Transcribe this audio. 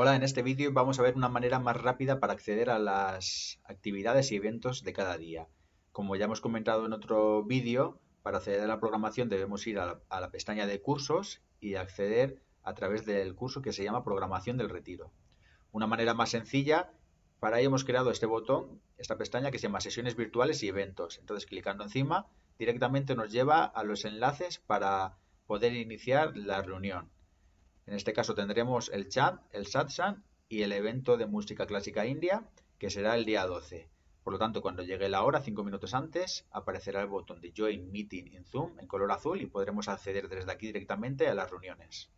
Hola, en este vídeo vamos a ver una manera más rápida para acceder a las actividades y eventos de cada día. Como ya hemos comentado en otro vídeo, para acceder a la programación debemos ir a la, pestaña de cursos y acceder a través del curso que se llama Programación del Retiro. Una manera más sencilla, para ello hemos creado este botón, esta pestaña que se llama Sesiones Virtuales y Eventos. Entonces clicando encima directamente nos lleva a los enlaces para poder iniciar la reunión. En este caso tendremos el chat, el satsang y el evento de música clásica india, que será el día 12. Por lo tanto, cuando llegue la hora, 5 minutos antes, aparecerá el botón de Join Meeting in Zoom en color azul y podremos acceder desde aquí directamente a las reuniones.